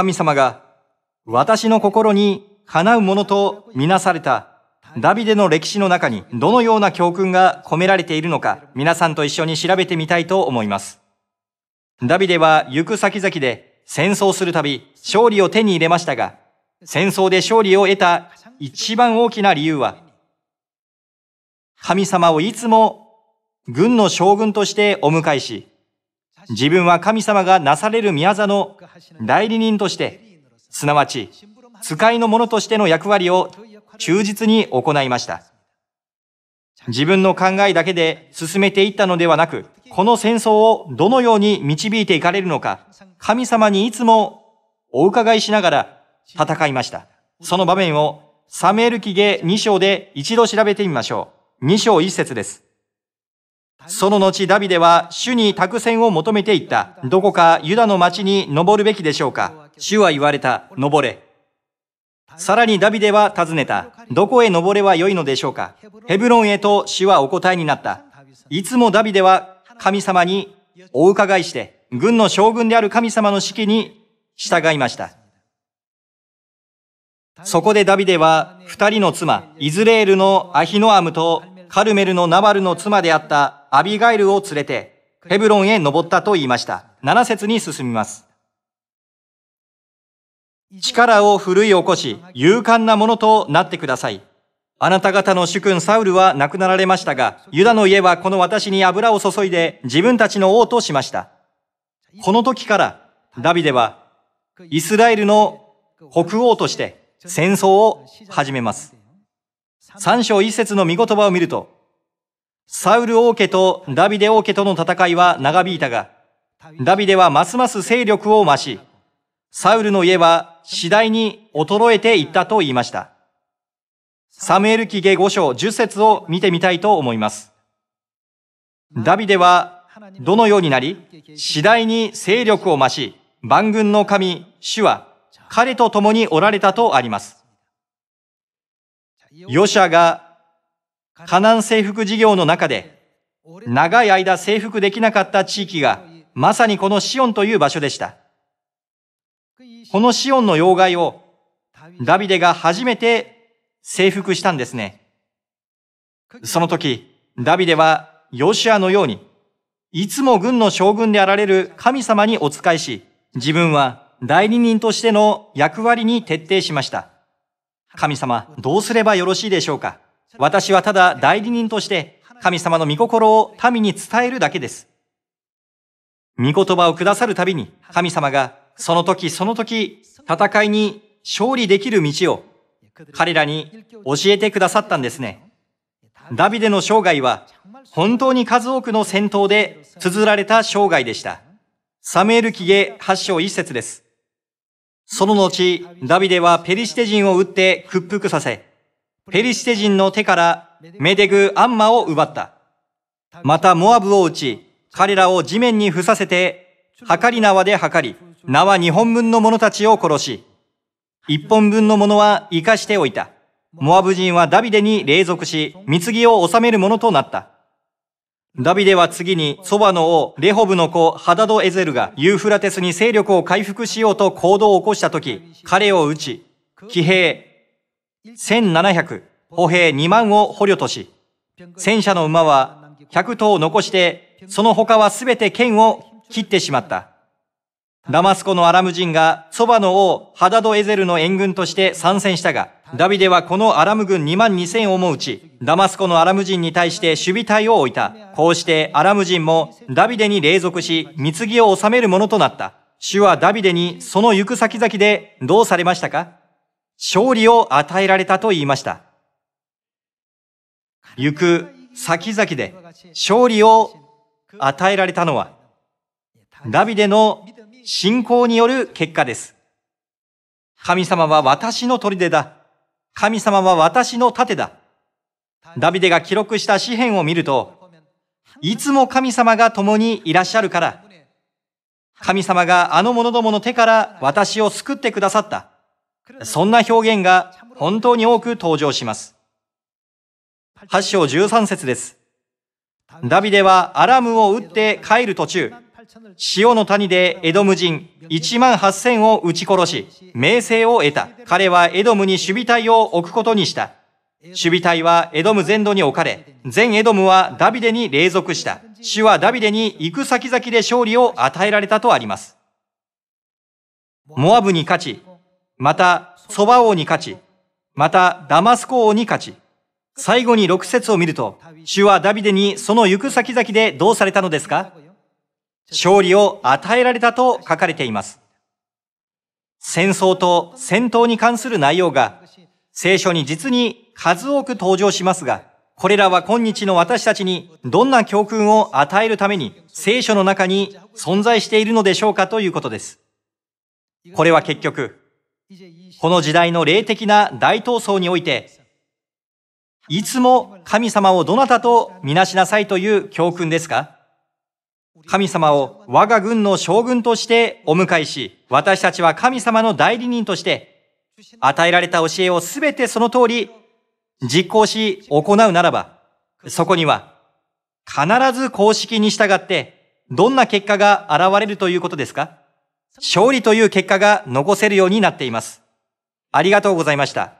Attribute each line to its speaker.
Speaker 1: 神様が、私の心にかなうものとみなされたダビデの歴史の中にどのような教訓が込められているのか皆さんと一緒に調べてみたいと思います。ダビデは行く先々で戦争するたび勝利を手に入れましたが、戦争で勝利を得た一番大きな理由は、神様をいつも軍の将軍としてお迎えし、自分は神様がなされる宮座の代理人として、すなわち、使いの者としての役割を忠実に行いました。自分の考えだけで進めていったのではなく、この戦争をどのように導いていかれるのか、神様にいつもお伺いしながら戦いました。その場面をサメエル記下2章で一度調べてみましょう。2章1節です。その後ダビデは主に託戦を求めていった。どこかユダの町に登るべきでしょうか。主は言われた。登れ。さらにダビデは尋ねた。どこへ登ればよいのでしょうか。ヘブロンへと主はお答えになった。いつもダビデは神様にお伺いして、軍の将軍である神様の指揮に従いました。そこでダビデは二人の妻、イズレールのアヒノアムとカルメルのナバルの妻であったアビガイルを連れて、ヘブロンへ登ったと言いました。7節に進みます。力を奮い起こし、勇敢なものとなってください。あなた方の主君サウルは亡くなられましたが、ユダの家はこの私に油を注いで自分たちの王としました。この時から、ダビデは、イスラエルの北欧として戦争を始めます。三章一節の見言葉を見ると、サウル王家とダビデ王家との戦いは長引いたが、ダビデはますます勢力を増し、サウルの家は次第に衰えていったと言いました。サムエル記下5章10節を見てみたいと思います。ダビデはどのようになり、次第に勢力を増し、万軍の神、主は彼と共におられたとあります。ヨシャがカナン征服事業の中で長い間征服できなかった地域がまさにこのシオンという場所でした。このシオンの要害をダビデが初めて征服したんですね。その時、ダビデはヨシアのように、いつも軍の将軍であられる神様にお仕えし、自分は代理人としての役割に徹底しました。神様、どうすればよろしいでしょうか私はただ代理人として神様の御心を民に伝えるだけです。御言葉をくださるたびに神様がその時その時戦いに勝利できる道を彼らに教えてくださったんですね。ダビデの生涯は本当に数多くの戦闘で綴られた生涯でした。サムエル記下8章1節です。その後、ダビデはペリシテ人を撃って屈服させ、ペリシテ人の手からメデグ・アンマを奪った。またモアブを撃ち、彼らを地面に伏させて、はかり縄で測り、縄2本分の者たちを殺し、1本分の者は生かしておいた。モアブ人はダビデに隷属し、貢ぎを治める者となった。ダビデは次に、そばの王、レホブの子、ハダド・エゼルがユーフラテスに勢力を回復しようと行動を起こしたとき、彼を撃ち、騎兵1700、歩兵2万を捕虜とし、戦車の馬は100頭残して、その他はすべて剣を切ってしまった。ダマスコのアラム人が、そばの王、ハダド・エゼルの援軍として参戦したが、ダビデはこのアラム軍2万2000をもうち、ダマスコのアラム人に対して守備隊を置いた。こうしてアラム人もダビデに隷属し、貢を治めるものとなった。主はダビデにその行く先々でどうされましたか勝利を与えられたと言いました。行く先々で勝利を与えられたのは、ダビデの信仰による結果です。神様は私の砦だ。神様は私の盾だ。ダビデが記録した詩篇を見ると、いつも神様が共にいらっしゃるから、神様があの者どもの手から私を救ってくださった。そんな表現が本当に多く登場します。8章13節です。ダビデはアラムを打って帰る途中、潮の谷でエドム人1万8000を撃ち殺し、名声を得た。彼はエドムに守備隊を置くことにした。守備隊はエドム全土に置かれ、全エドムはダビデに隷属した。主はダビデに行く先々で勝利を与えられたとあります。モアブに勝ち、またソバ王に勝ち、またダマスコ王に勝ち、最後に6節を見ると、主はダビデにその行く先々でどうされたのですか勝利を与えられたと書かれています。戦争と戦闘に関する内容が聖書に実に数多く登場しますが、これらは今日の私たちにどんな教訓を与えるために聖書の中に存在しているのでしょうかということです。これは結局、この時代の霊的な大闘争において、いつも神様をどなたとみなしなさいという教訓ですか神様を我が軍の将軍としてお迎えし、私たちは神様の代理人として、与えられた教えをすべてその通り実行し行うならば、そこには必ず公式に従ってどんな結果が現れるということですか勝利という結果が残せるようになっています。ありがとうございました。